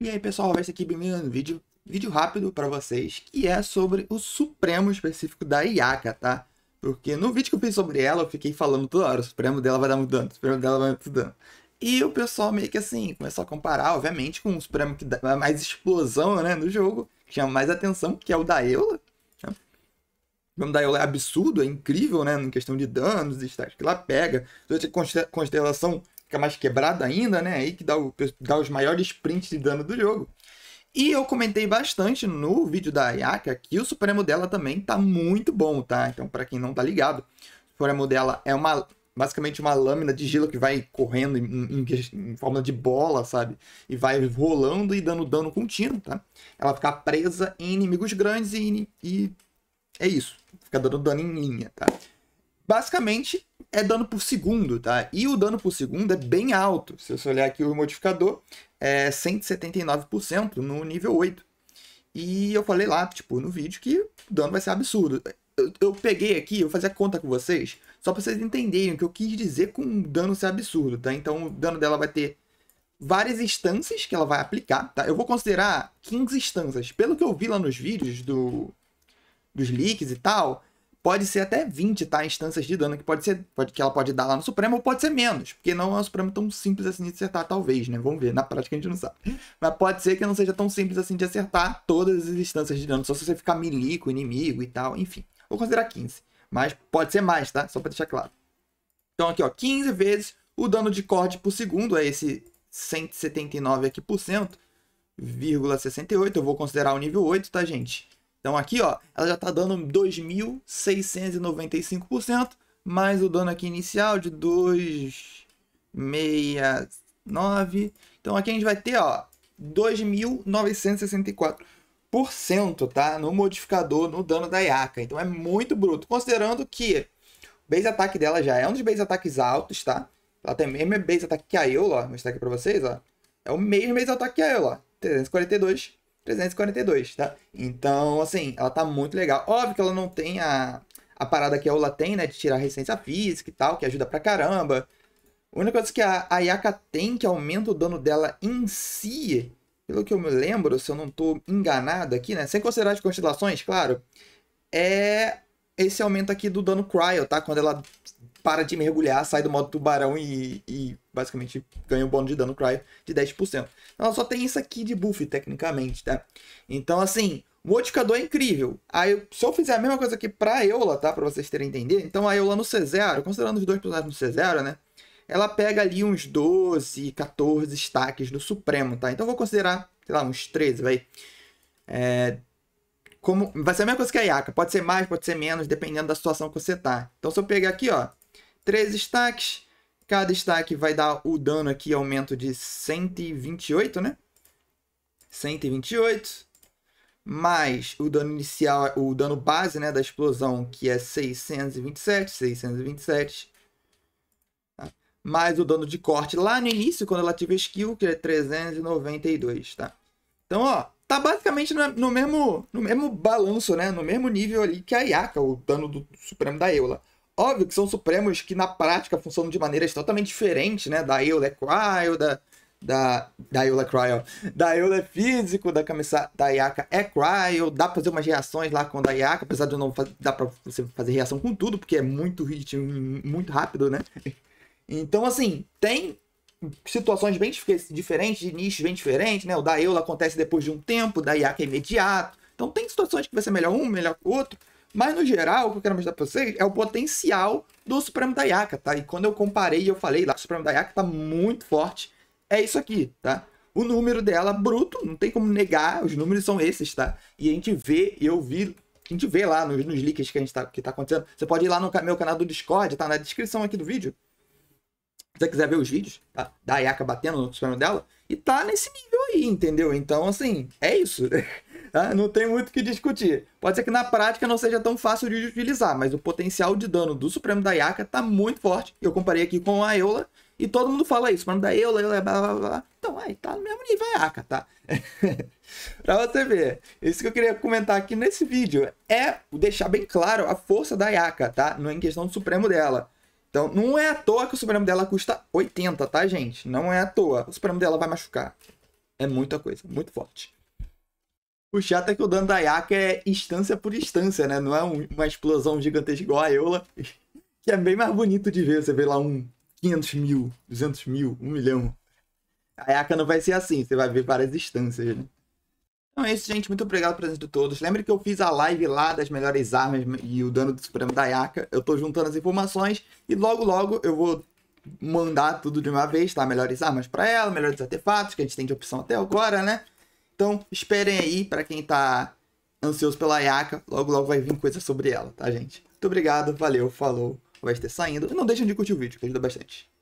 E aí pessoal, vai ser aqui, bem-vindo no vídeo, vídeo rápido para vocês, que é sobre o Supremo específico da Iaca, tá? Porque no vídeo que eu fiz sobre ela, eu fiquei falando toda hora, o Supremo dela vai dar mudando o Supremo dela vai dar E o pessoal meio que assim, começou a comparar, obviamente, com o Supremo que dá mais explosão, né, no jogo, que chama mais atenção, que é o da Eula. Né? O nome da Eula é absurdo, é incrível, né, em questão de danos, estágio que ela pega, você a constelação fica mais quebrado ainda, né? Aí que dá, o, dá os maiores prints de dano do jogo. E eu comentei bastante no vídeo da Ayaka que o Supremo dela também tá muito bom, tá? Então, para quem não tá ligado, o Supremo dela é uma basicamente uma lâmina de gelo que vai correndo em, em, em, forma de bola, sabe? E vai rolando e dando dano contínuo, tá? Ela fica presa em inimigos grandes e, e é isso. Fica dando dano em linha, tá? Basicamente, é dano por segundo, tá? E o dano por segundo é bem alto. Se você olhar aqui o modificador, é 179% no nível 8. E eu falei lá, tipo, no vídeo que o dano vai ser absurdo. Eu, eu peguei aqui, eu vou fazer a conta com vocês, só pra vocês entenderem o que eu quis dizer com dano ser absurdo, tá? Então o dano dela vai ter várias instâncias que ela vai aplicar, tá? Eu vou considerar 15 instâncias. Pelo que eu vi lá nos vídeos do, dos leaks e tal, pode ser até 20, tá? Instâncias de dano que pode ser pode, que ela pode dar lá no Supremo, ou pode ser menos, porque não é um Supremo tão simples assim de acertar, talvez, né? Vamos ver, na prática a gente não sabe. Mas pode ser que não seja tão simples assim de acertar todas as instâncias de dano, só se você ficar melee com o inimigo e tal, enfim. Vou considerar 15, mas pode ser mais, tá? Só pra deixar claro. Então aqui, ó, 15 vezes o dano de corte por segundo, é esse 179 aqui por cento, vírgula 68, eu vou considerar o nível 8, tá, gente? Então aqui, ó, ela já está dando 2.695%, mais o dano aqui inicial de 269. Então aqui a gente vai ter, ó, 2.964%, tá? No modificador, no dano da Yaka. Então é muito bruto, considerando que o base ataque dela já é um dos base ataques altos, tá? Ela tem o mesmo base ataque que a Eula, vou mostrar aqui pra vocês, ó. É o mesmo base ataque que a Eula, 342 342, tá? Então, assim, ela tá muito legal. Óbvio que ela não tem a, a parada que a Ola tem, né? De tirar resistência física e tal, que ajuda pra caramba. A única coisa que a Ayaka tem que aumenta o dano dela em si, pelo que eu me lembro, se eu não tô enganado aqui, né? Sem considerar as constelações, claro, é esse aumento aqui do dano Cryo, tá? Quando ela para de mergulhar, sai do modo tubarão e, e basicamente ganha o um bônus de dano cryo de 10%. ela só tem isso aqui de buff, tecnicamente, tá? Então, assim, o modificador é incrível. Aí, se eu fizer a mesma coisa aqui pra Eola, tá? Pra vocês terem entendido. Então, a Eola no C0, considerando os dois personagens no C0, né? Ela pega ali uns 12, 14 destaques no Supremo, tá? Então, eu vou considerar, sei lá, uns 13, vai. É, como, vai ser a mesma coisa que a Yaka. Pode ser mais, pode ser menos, dependendo da situação que você tá. Então, se eu pegar aqui, ó, três destaques. Cada destaque vai dar o dano aqui, aumento de 128, né? 128. Mais o dano inicial, o dano base, né, da explosão, que é 627, 627. Tá? Mais o dano de corte lá no início, quando ela ativa skill, que é 392, tá? Então, ó, tá basicamente no, no mesmo, no mesmo balanço, né? No mesmo nível ali que a Yaka, o dano do Supremo da Eula. Óbvio que são supremos que na prática funcionam de maneiras totalmente diferentes, né? Da Eula é Cryo, da, da, da Eula é Cryo, da Eula é físico, da camisa da Yaka é Cryo, dá pra fazer umas reações lá com a da Yaka, apesar de não fazer, dá pra você fazer reação com tudo, porque é muito ritmo, muito rápido, né? Então, assim, tem situações bem diferentes, de nichos bem diferentes, né? O da Eula acontece depois de um tempo, da Yaka é imediato. Então tem situações que vai ser melhor um, melhor que o outro. Mas, no geral, o que eu quero mostrar pra vocês é o potencial do Supremo da Yaka, tá? E quando eu comparei, eu falei lá que o Supremo da Yaka tá muito forte. É isso aqui, tá? O número dela, bruto, não tem como negar, os números são esses, tá? E a gente vê, eu vi a gente vê lá nos, nos leaks que a gente tá, que tá acontecendo. Você pode ir lá no meu canal do Discord, tá na descrição aqui do vídeo. Se você quiser ver os vídeos, tá? Da Yaka batendo no Supremo dela. E tá nesse nível aí, entendeu? Então, assim, é isso. Tá? Não tem muito o que discutir. Pode ser que na prática não seja tão fácil de utilizar, mas o potencial de dano do Supremo da Yaka tá muito forte. Eu comparei aqui com a Eula e todo mundo fala isso. Supremo da Eula, Eula, blá blá blá. Então, aí tá no mesmo nível a Yaka, tá? pra você ver. Isso que eu queria comentar aqui nesse vídeo é deixar bem claro a força da Yaka, tá? Não é em questão do Supremo dela. Então, não é à toa que o Supremo dela custa 80, tá, gente? Não é à toa. O Supremo dela vai machucar. É muita coisa, muito forte. O chato é que o dano da Yaka é instância por instância, né? Não é um, uma explosão gigantesca igual a eula que é bem mais bonito de ver. Você vê lá um 500 mil, 200 mil, 1 milhão. A Yaka não vai ser assim, você vai ver várias instâncias, né? Então é isso, gente. Muito obrigado pela presença de todos. Lembre que eu fiz a live lá das melhores armas e o dano do Supremo da Yaka. Eu tô juntando as informações e logo, logo eu vou mandar tudo de uma vez, tá? Melhores armas para ela, melhores artefatos, que a gente tem de opção até agora, né? Então, esperem aí para quem tá ansioso pela Yaka, logo logo vai vir coisa sobre ela, tá, gente? Muito obrigado, valeu, falou, vai estar saindo. E não deixem de curtir o vídeo, que ajuda bastante.